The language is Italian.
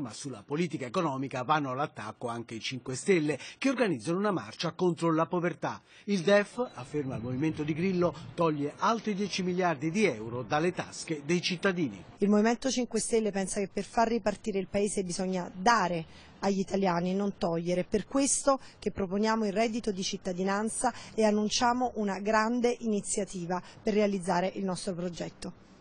ma sulla politica economica vanno all'attacco anche i 5 Stelle, che organizzano una marcia contro la povertà. Il DEF, afferma il movimento di Grillo, toglie altri 10 miliardi di euro dalle tasche dei cittadini. Il Movimento 5 Stelle pensa che per far ripartire il Paese bisogna dare agli italiani, non togliere. Per questo che proponiamo il reddito di cittadinanza e annunciamo una grande iniziativa per realizzare il nostro progetto.